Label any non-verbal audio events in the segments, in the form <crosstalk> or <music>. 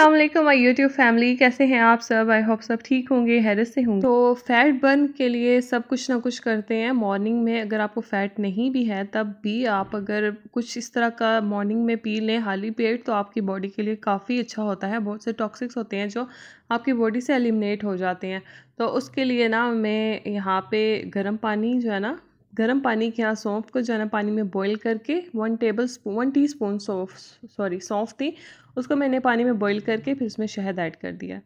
Aslam my YouTube family कैसे हैं आप सब आई होप सब ठीक होंगे हैरत से होंगे तो फैट बर्न के लिए सब कुछ ना कुछ करते हैं मॉर्निंग में अगर आपको फ़ैट नहीं भी है तब भी आप अगर कुछ इस तरह का मॉर्निंग में पी लें हाली पेट तो आपकी बॉडी के लिए काफ़ी अच्छा होता है बहुत से टॉक्सिक्स होते हैं जो आपकी बॉडी से एलिमिनेट हो जाते हैं तो उसके लिए ना मैं यहाँ पे गर्म पानी जो है ना गर्म पानी के यहाँ सौंफ को जो है ना पानी में बॉईल करके one tablespoon one teaspoon सौफ सॉरी सौंफ थी उसको मैंने पानी में बॉईल करके फिर उसमें शहद ऐड कर दिया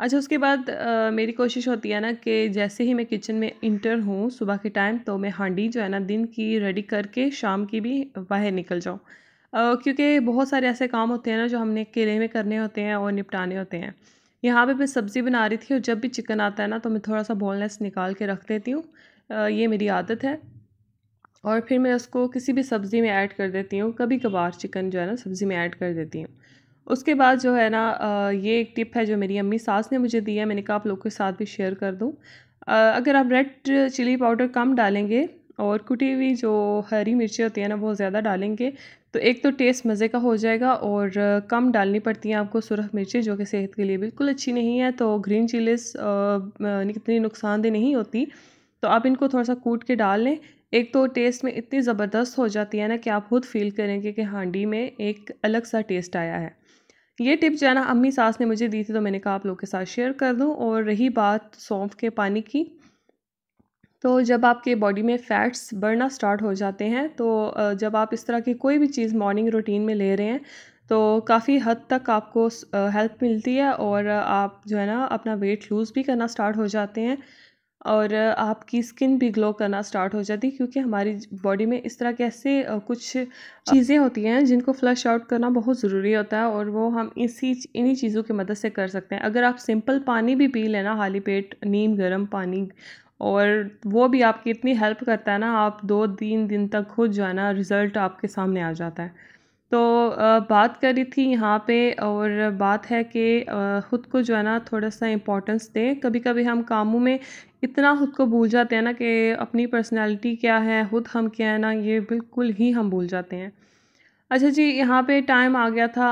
अच्छा उसके बाद आ, मेरी कोशिश होती है ना कि जैसे ही मैं किचन में इंटर हूँ सुबह के टाइम तो मैं हांडी जो है ना दिन की रेडी करके शाम की भी बाहर निकल जाऊँ क्योंकि बहुत सारे ऐसे काम होते हैं ना जो हमने केले में करने होते हैं और निपटाने होते हैं यहाँ पे मैं सब्ज़ी बना रही थी और जब भी चिकन आता है ना तो मैं थोड़ा सा बोनलेस निकाल के रख देती हूँ ये मेरी आदत है और फिर मैं उसको किसी भी सब्ज़ी में ऐड कर देती हूँ कभी कभार चिकन जो है ना सब्ज़ी में ऐड कर देती हूँ उसके बाद जो है ना ये एक टिप है जो मेरी अम्मी सास ने मुझे दी है मैंने कहा आप लोग के साथ भी शेयर कर दूँ अगर आप रेड चिली पाउडर कम डालेंगे और कुटी हुई जो हरी मिर्ची होती है ना बहुत ज़्यादा डालेंगे तो एक तो टेस्ट मज़े का हो जाएगा और कम डालनी पड़ती हैं आपको सुरख मिर्ची जो कि सेहत के लिए बिल्कुल अच्छी नहीं है तो ग्रीन चिलीज़ इतनी नुकसानदेह नहीं होती तो आप इनको थोड़ा सा कूट के डाल लें एक तो टेस्ट में इतनी ज़बरदस्त हो जाती है ना कि आप खुद फील करेंगे कि हांडी में एक अलग सा टेस्ट आया है ये टिप जो है ना अम्मी सास ने मुझे दी थी तो मैंने कहा आप लोग के साथ शेयर कर दूँ और रही बात सौंफ के पानी की तो जब आपके बॉडी में फैट्स बढ़ना स्टार्ट हो जाते हैं तो जब आप इस तरह की कोई भी चीज़ मॉर्निंग रूटीन में ले रहे हैं तो काफ़ी हद तक आपको हेल्प मिलती है और आप जो है ना अपना वेट लूज़ भी करना स्टार्ट हो जाते हैं और आपकी स्किन भी ग्लो करना स्टार्ट हो जाती है क्योंकि हमारी बॉडी में इस तरह के ऐसे कुछ चीज़ें होती हैं जिनको फ्लश आउट करना बहुत ज़रूरी होता है और वो हम इसी इन्हीं चीज़ों की मदद से कर सकते हैं अगर आप सिंपल पानी भी पी लेना खाली पेट नीम गर्म पानी और वो भी आपकी इतनी हेल्प करता है ना आप दो तीन दिन तक खुद जाना रिज़ल्ट आपके सामने आ जाता है तो बात करी थी यहाँ पे और बात है कि ख़ुद को जो है ना थोड़ा सा इम्पोर्टेंस दें कभी कभी हम कामों में इतना ख़ुद को भूल जाते हैं ना कि अपनी पर्सनैलिटी क्या है खुद हम क्या है ना ये बिल्कुल ही हम भूल जाते हैं अच्छा जी यहाँ पे टाइम आ गया था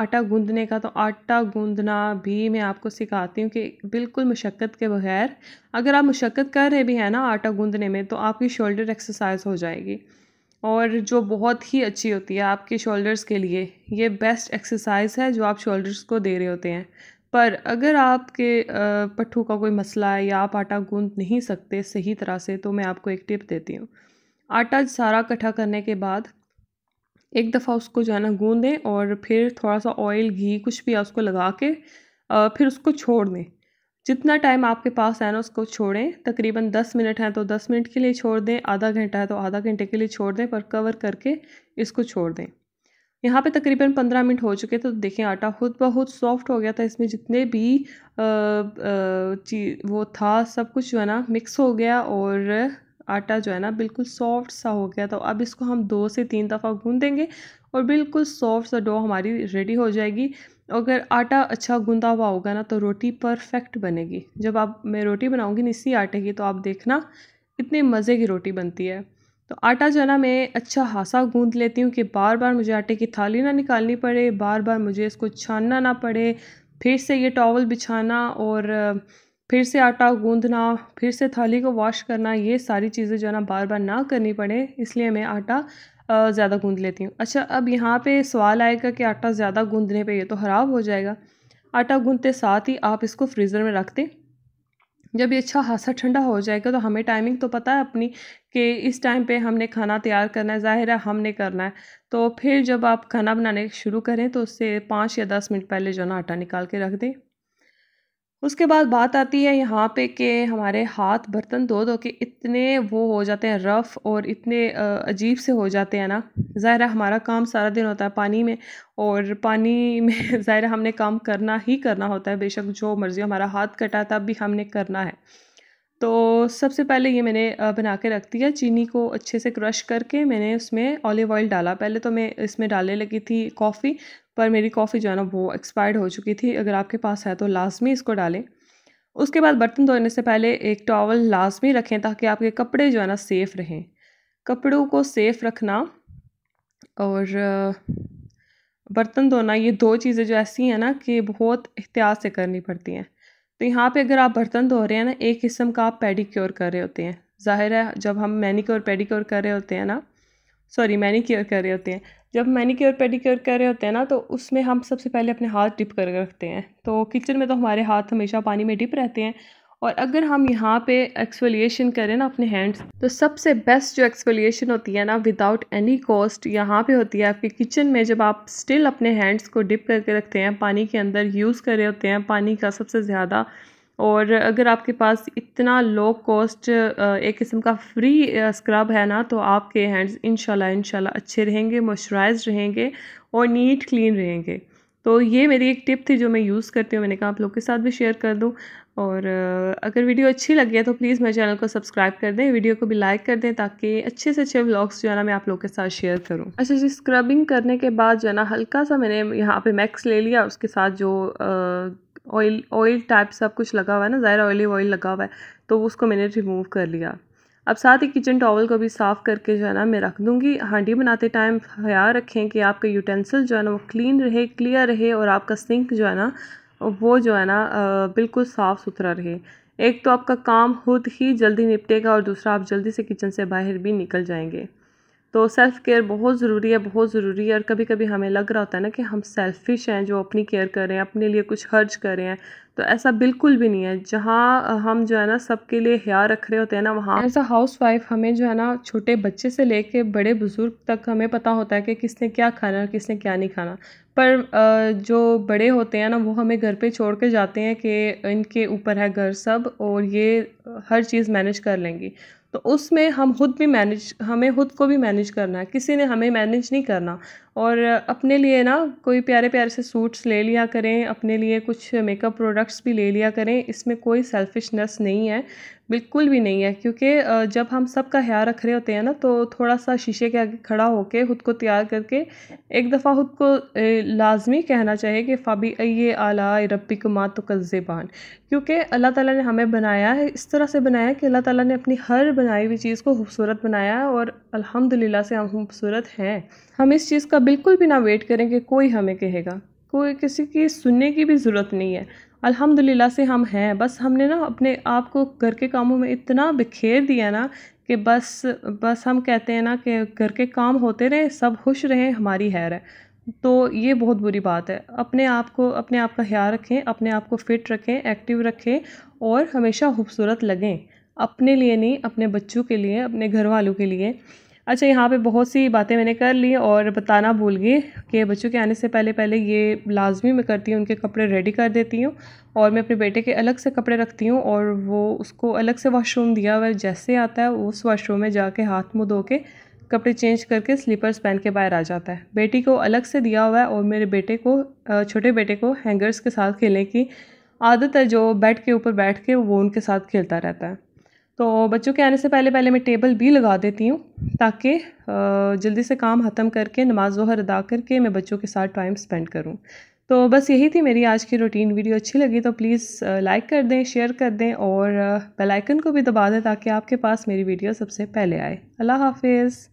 आटा गूंदने का तो आटा गूंदना भी मैं आपको सिखाती हूँ कि बिल्कुल मशक्क़त के बगैर अगर आप मशक्क़त कर रहे भी हैं ना आटा गूंदने में तो आपकी शोल्डर एक्सरसाइज हो जाएगी और जो बहुत ही अच्छी होती है आपके शोल्डर्स के लिए ये बेस्ट एक्सरसाइज है जो आप शोल्डर्स को दे रहे होते हैं पर अगर आपके पट्ठों का कोई मसला है या आप आटा गूंद नहीं सकते सही तरह से तो मैं आपको एक टिप देती हूँ आटा सारा इकट्ठा करने के बाद एक दफ़ा उसको जो है ना गूँधें और फिर थोड़ा सा ऑयल घी कुछ भी उसको लगा के फिर उसको छोड़ दें जितना टाइम आपके पास है ना उसको छोड़ें तकरीबन दस मिनट हैं तो दस मिनट के लिए छोड़ दें आधा घंटा है तो आधा घंटे के लिए छोड़ दें पर कवर करके इसको छोड़ दें यहाँ पे तकरीबन पंद्रह मिनट हो चुके तो देखें आटा खुद ब खुद सॉफ्ट हो गया था इसमें जितने भी आ, आ, वो था सब कुछ जो है ना मिक्स हो गया और आटा जो है ना बिल्कुल सॉफ्ट सा हो गया तो अब इसको हम दो से तीन दफ़ा गूंदेंगे और बिल्कुल सॉफ्ट सा डो हमारी रेडी हो जाएगी अगर आटा अच्छा गूंदा हुआ होगा ना तो रोटी परफेक्ट बनेगी जब आप मैं रोटी बनाऊँगी इसी आटे की तो आप देखना इतने मज़े की रोटी बनती है तो आटा जना मैं अच्छा हासा गूंद लेती हूँ कि बार बार मुझे आटे की थाली ना निकालनी पड़े बार बार मुझे इसको छानना ना पड़े फिर से ये टॉवल बिछाना और फिर से आटा गूंदना फिर से थाली को वॉश करना ये सारी चीज़ें जो है ना बार बार ना करनी पड़े इसलिए मैं आटा ज़्यादा गूंद लेती हूँ अच्छा अब यहाँ पे सवाल आएगा कि आटा ज़्यादा गूंदने पे ये तो ख़राब हो जाएगा आटा गूंदते साथ ही आप इसको फ्रीज़र में रख दें जब ये अच्छा खासा ठंडा हो जाएगा तो हमें टाइमिंग तो पता है अपनी कि इस टाइम पे हमने खाना तैयार करना है ज़ाहिर है हमने करना है तो फिर जब आप खाना बनाने शुरू करें तो उससे पाँच या दस मिनट पहले जो ना आटा निकाल के रख दें उसके बाद बात आती है यहाँ पे कि हमारे हाथ बर्तन धो धो के इतने वो हो जाते हैं रफ़ और इतने अजीब से हो जाते हैं ना ज़ाहिर हमारा काम सारा दिन होता है पानी में और पानी <laughs> में ज़ाहिर हमने काम करना ही करना होता है बेशक जो मर्ज़ी हमारा हाथ कटा तब भी हमने करना है तो सबसे पहले ये मैंने बना के रख दिया चीनी को अच्छे से क्रश करके मैंने उसमें ऑलिव ऑयल डाला पहले तो मैं इसमें डालने लगी थी कॉफ़ी पर मेरी कॉफ़ी जो है ना वो एक्सपायर्ड हो चुकी थी अगर आपके पास है तो लाजमी इसको डालें उसके बाद बर्तन धोने से पहले एक टॉवल लाजमी रखें ताकि आपके कपड़े जो है ना सेफ़ रहें कपड़ों को सेफ़ रखना और बर्तन धोना ये दो चीज़ें जो ऐसी हैं ना कि बहुत एहतियात से करनी पड़ती हैं तो यहाँ पे अगर आप बर्तन धो रहे हैं ना एक किस्म का आप पेडिक्योर कर रहे होते हैं ज़ाहिर है जब हम मैनिक्योर पेडिक्योर कर रहे होते हैं ना सॉरी क्योर कर रहे होते हैं जब मैनिक्योर पेडिक्योर कर रहे होते हैं ना तो उसमें हम सबसे पहले अपने हाथ डिप कर रखते हैं तो किचन में तो हमारे हाथ हमेशा पानी में डिप रहते हैं और अगर हम यहाँ पे एक्सफोलिएशन करें ना अपने हैंड्स तो सबसे बेस्ट जो एक्सफोलिएशन होती है ना विदाउट एनी कॉस्ट यहाँ पे होती है आपके किचन में जब आप स्टिल अपने हैंड्स को डिप करके रखते हैं पानी के अंदर यूज़ कर रहे होते हैं पानी का सबसे ज़्यादा और अगर आपके पास इतना लो कॉस्ट एक किस्म का फ्री स्क्रब है ना तो आपके हैंड्स इनशाला इनशाला अच्छे रहेंगे मॉइस्चराइज रहेंगे और नीट क्लीन रहेंगे तो ये मेरी एक टिप थी जो मैं यूज़ करती हूँ मैंने कहा आप लोग के साथ भी शेयर कर दूँ और अगर वीडियो अच्छी लगी है तो प्लीज़ मेरे चैनल को सब्सक्राइब कर दें वीडियो को भी लाइक कर दें ताकि अच्छे से अच्छे व्लॉग्स जो है ना मैं आप लोगों के साथ शेयर करूं अच्छा जी स्क्रबिंग करने के बाद जो है ना हल्का सा मैंने यहाँ पे मैक्स ले लिया उसके साथ जो ऑयल ऑयल टाइप सब कुछ लगा हुआ है ना ज़ाहिर ऑयली ऑयल लगा हुआ है तो उसको मैंने रिमूव कर लिया अब साथ ही किचन टॉवल को भी साफ़ करके जो है ना मैं रख दूँगी हांडी बनाते टाइम ख्याल रखें कि आपका यूटेंसिल जो है ना वो क्लीन रहे क्लियर रहे और आपका सिंक जो है ना वो जो है ना बिल्कुल साफ़ सुथरा रहे एक तो आपका काम खुद ही जल्दी निपटेगा और दूसरा आप जल्दी से किचन से बाहर भी निकल जाएंगे तो सेल्फ़ केयर बहुत ज़रूरी है बहुत ज़रूरी है और कभी कभी हमें लग रहा होता है ना कि हम सेल्फिश हैं जो अपनी केयर कर रहे हैं अपने लिए कुछ खर्च कर रहे हैं तो ऐसा बिल्कुल भी नहीं है जहाँ हम जो है ना सबके लिए हया रख रहे होते हैं ना वहाँ एज अ हाउस वाइफ हमें जो है ना छोटे बच्चे से लेके बड़े बुज़ुर्ग तक हमें पता होता है कि किसने क्या खाना है किसने क्या नहीं खाना पर जो बड़े होते हैं ना वो हमें घर पे छोड़ के जाते हैं कि इनके ऊपर है घर सब और ये हर चीज़ मैनेज कर लेंगी तो उसमें हम खुद भी मैनेज हमें खुद को भी मैनेज करना है किसी ने हमें मैनेज नहीं करना और अपने लिए ना कोई प्यारे प्यारे से सूट्स ले लिया करें अपने लिए कुछ मेकअप प्रोडक्ट्स भी ले लिया करें इसमें कोई सेल्फिशनेस नहीं है बिल्कुल भी नहीं है क्योंकि जब हम सब का ख्याल रख रहे होते हैं ना तो थोड़ा सा शीशे के आगे खड़ा होकर खुद को तैयार करके एक दफ़ा खुद को लाजमी कहना चाहिए कि फ़ाबी अये आला रब्बी मा तो कज़ेबान क्योंकि अल्लाह ताला ने हमें बनाया है इस तरह से बनाया कि अल्लाह ताला ने अपनी हर बनाई हुई चीज़ को खूबसूरत बनाया है और अलहमदिल्ला से हम खूबसूरत हैं हम इस चीज़ का बिल्कुल भी ना वेट करें कि कोई हमें कहेगा कोई किसी की सुनने की भी ज़रूरत नहीं है अल्हम्दुलिल्लाह से हम हैं बस हमने ना अपने आप को घर के कामों में इतना बिखेर दिया ना कि बस बस हम कहते हैं ना कि घर के काम होते रहें सब खुश रहें हमारी हैर है तो ये बहुत बुरी बात है अपने आप को अपने आप का ख्याल रखें अपने आप को फिट रखें एक्टिव रखें और हमेशा खूबसूरत लगें अपने लिए नहीं अपने बच्चों के लिए अपने घर वालों के लिए अच्छा यहाँ पे बहुत सी बातें मैंने कर ली और बताना भूल गई कि बच्चों के आने से पहले पहले ये लाजमी मैं करती हूँ उनके कपड़े रेडी कर देती हूँ और मैं अपने बेटे के अलग से कपड़े रखती हूँ और वो उसको अलग से वाशरूम दिया हुआ जैसे आता है उस वाशरूम में जाके हाथ मुँह धो के कपड़े चेंज करके स्लीपर्स पहन के बाहर आ जाता है बेटी को अलग से दिया हुआ है और मेरे बेटे को छोटे बेटे को हैंगर्स के साथ खेलने की आदत है जो बेड के ऊपर बैठ के वो उनके साथ खेलता रहता है तो बच्चों के आने से पहले पहले मैं टेबल भी लगा देती हूँ ताकि जल्दी से काम ख़त्म करके नमाज वहर अदा करके मैं बच्चों के साथ टाइम स्पेंड करूँ तो बस यही थी मेरी आज की रूटीन वीडियो अच्छी लगी तो प्लीज़ लाइक कर दें शेयर कर दें और बेल आइकन को भी दबा दें ताकि आपके पास मेरी वीडियो सबसे पहले आए अल्लाह हाफिज़